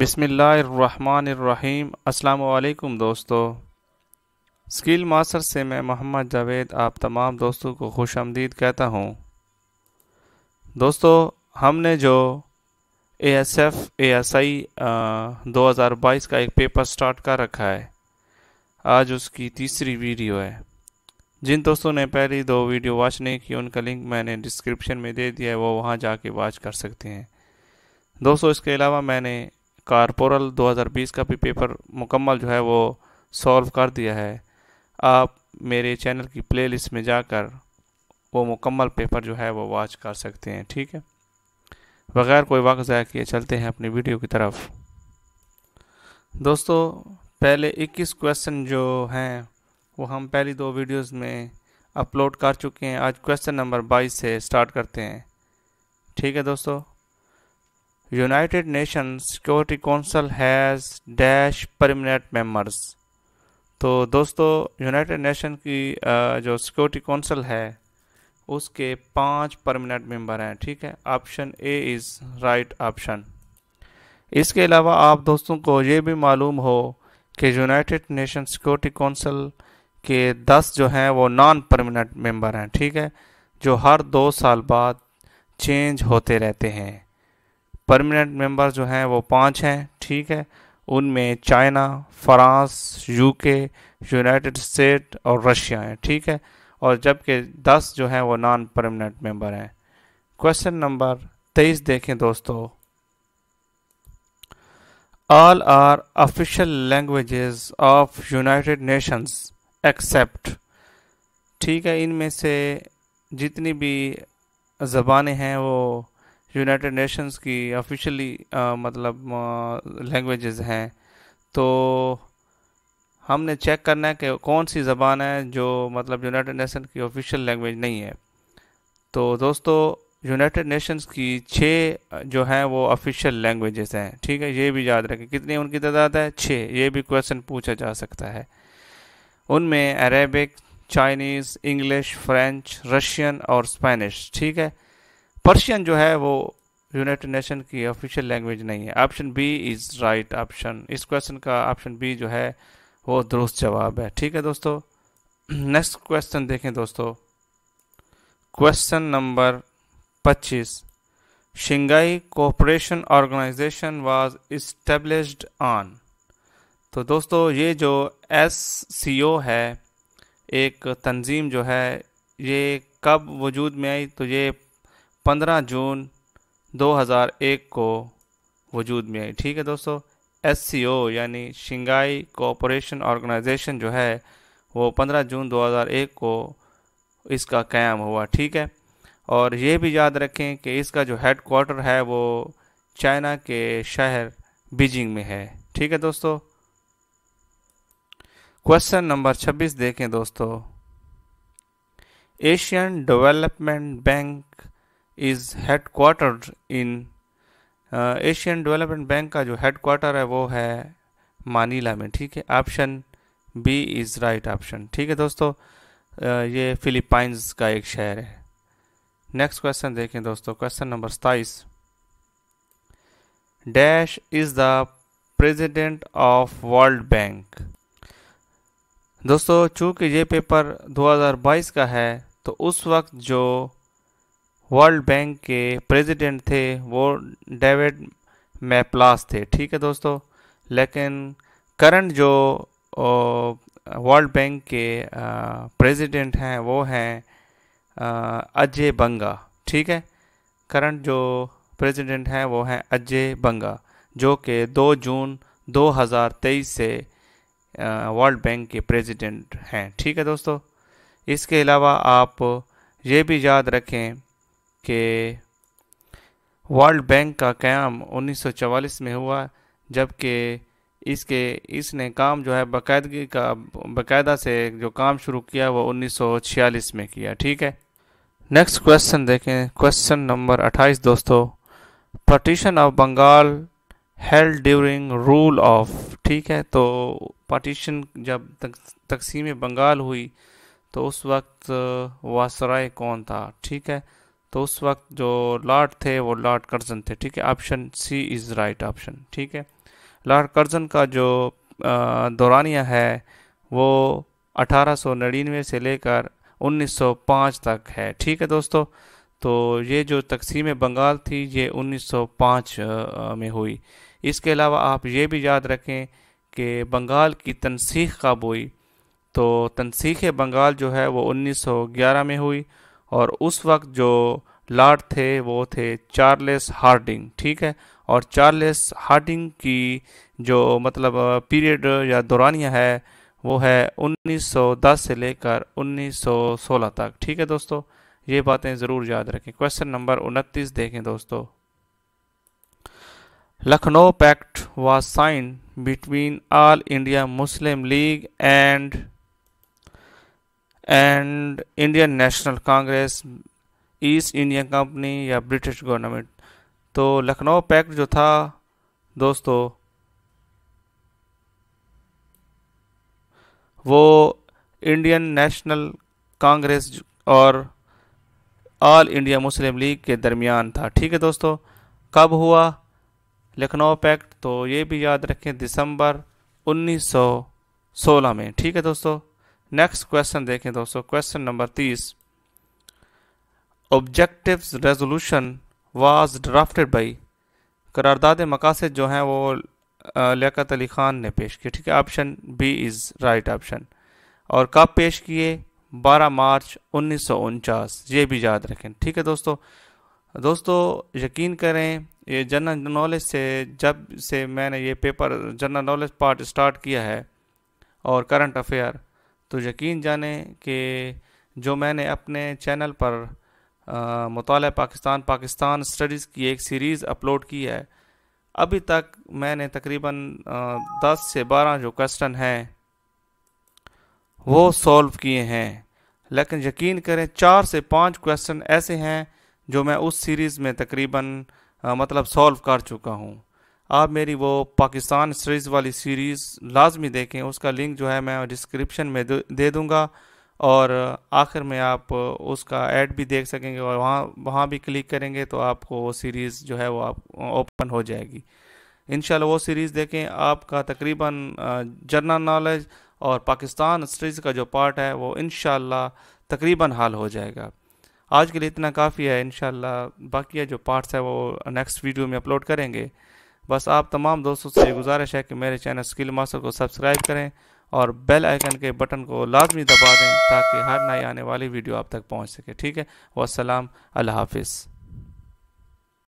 बिसमीम् अल्लाम दोस्तों skill master से मैं मोहम्मद जावेद आप तमाम दोस्तों को खुश आमदीद कहता हूँ दोस्तों हमने जो A S F A S I दो हज़ार बाईस का एक पेपर स्टार्ट कर रखा है आज उसकी तीसरी वीडियो है जिन दोस्तों ने पहली दो वीडियो वॉच नहीं की उनका लिंक मैंने डिस्क्रिप्शन में दे दिया है वो वहाँ जाके वॉच कर सकते हैं दोस्तों इसके अलावा मैंने कारपोरल 2020 का भी पेपर मुकम्मल जो है वो सॉल्व कर दिया है आप मेरे चैनल की प्लेलिस्ट में जाकर वो मुकम्मल पेपर जो है वो वॉच कर सकते हैं ठीक है बग़ैर कोई वक्त ज़ाया किए चलते हैं अपनी वीडियो की तरफ दोस्तों पहले 21 क्वेश्चन जो हैं वो हम पहली दो वीडियोस में अपलोड कर चुके हैं आज क्वेश्चन नंबर 22 से स्टार्ट करते हैं ठीक है दोस्तों United nation security Council has dash permanent members. तो दोस्तों यूनाइटेड नेशन की जो सिक्योरिटी काउंसिल है उसके पांच परमानेंट मेंबर हैं ठीक है option A is right option इसके अलावा आप दोस्तों को ये भी मालूम हो कि यूनाइटेड नेशन सिक्योरिटी काउंसिल के दस जो हैं वो नॉन परमानेंट मेंबर हैं ठीक है जो हर दो साल बाद चेंज होते रहते हैं परमानेंट मेंबर जो हैं वो पाँच हैं ठीक है उनमें China France UK United State और रशिया हैं ठीक है और जबकि दस जो हैं वो नॉन परमानेंट मेंबर हैं क्वेश्चन नंबर तेईस देखें दोस्तों all are official language of unite nations except ठीक है इनमें से जितनी भी जबान हैं वो यूनाइटेड नेशंस की ऑफिशियली मतलब लैंग्वेजेस हैं तो हमने चेक करना है कि कौन सी ज़बान है जो मतलब यूनाइटेड नेशन की ऑफिशियल लैंग्वेज नहीं है तो दोस्तों यूनाइटेड नेशंस की छः जो हैं वो ऑफिशियल लैंग्वेजेस हैं ठीक है ये भी याद रखें कितनी उनकी तादाद है छः ये भी क्वेश्चन पूछा जा सकता है उनमें Arabic Chinese English French Russian और स्पेनिश ठीक है पर्शियन जो है वो यूनाइटेड नेशन की ऑफिशियल लैंग्वेज नहीं है option B is right option इस क्वेश्चन का ऑप्शन बी जो है वो दुरुस्त जवाब है ठीक है दोस्तों नेक्स्ट क्वेश्चन देखें दोस्तों question number 25 Shanghai cooperation organisation was established on तो दोस्तों ये जो एस है एक तंजीम जो है ये कब वजूद में आई तो ये पंद्रह जून 2001 को वजूद में आई ठीक है दोस्तों एस यानी शंघाई कोऑपरेशन ऑर्गेनाइजेशन जो है वो 15 जून 2001 को इसका क़्याम हुआ ठीक है और ये भी याद रखें कि इसका जो हेड क्वार्टर है वो चाइना के शहर बीजिंग में है ठीक है दोस्तों क्वेश्चन नंबर 26 देखें दोस्तों Asian development bank is quarter in Asian development bank का जो हेड क्वार्टर है वो है मानीला में ठीक है option B is right option ठीक है दोस्तों uh, ये फिलीपाइंस का एक शहर है नेक्स्ट क्वेश्चन देखें दोस्तों क्वेश्चन नंबर सताइस dash is the president of World Bank दोस्तों चूंकि ये पेपर 2022 का है तो उस वक्त जो वर्ल्ड बैंक के प्रेसिडेंट थे वो डेविड मैप्लास थे ठीक है दोस्तों लेकिन करंट जो वर्ल्ड बैंक के प्रेसिडेंट हैं वो हैं अजय बंगा ठीक है करंट जो प्रेसिडेंट हैं वो हैं अजय बंगा जो कि 2 जून 2023 से वर्ल्ड बैंक के प्रेसिडेंट हैं ठीक है दोस्तों इसके अलावा आप ये भी याद रखें कि वर्ल्ड बैंक का क्याम 1944 में हुआ जबकि इसके इसने काम जो है बाकायदगी का बाकायदा से जो काम शुरू किया वो 1946 में किया ठीक है नेक्स्ट क्वेश्चन देखें क्वेश्चन नंबर 28 दोस्तों partition of Bengal held during rule of ठीक है तो पार्टीशन जब तक, तकसीम बंगाल हुई तो उस वक्त वासराय कौन था ठीक है तो उस वक्त जो लॉर्ड थे वो लॉर्ड कर्जन थे ठीक है option C is right option ठीक है लॉर्ड कर्जन का जो दौरानिया है वो अठारह से लेकर 1905 तक है ठीक है दोस्तों तो ये जो तकसीम बंगाल थी ये 1905 में हुई इसके अलावा आप ये भी याद रखें कि बंगाल की तनसीख कब हुई तो तनसीख बंगाल जो है वो 1911 में हुई और उस वक्त जो लॉर्ड थे वो थे चार्लेस हार्डिंग ठीक है और चार्लेस हार्डिंग की जो मतलब पीरियड या दौरानिया है वो है 1910 से लेकर 1916 तक ठीक है दोस्तों ये बातें ज़रूर याद रखें क्वेश्चन नंबर 29 देखें दोस्तों Lucknow pact was sign between All India Muslim League and and Indian National Congress East India Company या ब्रिटिश गवर्नमेंट तो लखनऊ पैक्ट जो था दोस्तों वो इंडियन नेशनल कांग्रेस और ऑल इंडिया मुस्लिम लीग के दरमियान था ठीक है दोस्तों कब हुआ लखनऊ पैक्ट तो ये भी याद रखें दिसंबर 1916 में ठीक है दोस्तों नेक्स्ट क्वेश्चन देखें दोस्तों क्वेश्चन नंबर तीस objective resolution was drafted by करारदाद मकासद जो हैं वो लियात अली ख़ान ने पेश किए ठीक है option B is right option और कब पेश किए 12 मार्च उन्नीस ये भी याद रखें ठीक है दोस्तों दोस्तों यकीन करें ये जनरल नॉलेज से जब से मैंने ये paper general knowledge part start किया है और करंट अफेयर तो यकीन जाने कि जो मैंने अपने चैनल पर मताल पाकिस्तान पाकिस्तान स्टडीज़ की एक सीरीज़ अपलोड की है अभी तक मैंने तकरीबन दस से बारह जो क्वेश्चन हैं वो सॉल्व किए हैं लेकिन यकीन करें चार से पांच क्वेश्चन ऐसे हैं जो मैं उस सीरीज़ में तकरीबन मतलब सॉल्व कर चुका हूँ आप मेरी वो पाकिस्तान सीरीज़ वाली सीरीज़ लाजमी देखें उसका लिंक जो है मैं डिस्क्रिप्शन में दे दूँगा और आखिर में आप उसका ऐड भी देख सकेंगे और वहाँ वहाँ भी क्लिक करेंगे तो आपको वो सीरीज़ जो है वो आप ओपन हो जाएगी इन वो सीरीज़ देखें आपका तकरीबन जनरल नॉलेज और पाकिस्तान सीरीज़ का जो पार्ट है वो इन तकरीबन हाल हो जाएगा आज के लिए इतना काफ़ी है इन बाकी जो पार्ट्स है वो नेक्स्ट वीडियो में अपलोड करेंगे बस आप तमाम दोस्तों से गुजारिश है कि मेरे चैनल स्किल मास्टर को सब्सक्राइब करें और बेल आइकन के बटन को लाजमी दबा दें ताकि हर नई आने वाली वीडियो आप तक पहुंच सके ठीक है वसलाम अल्लाह हाफिज़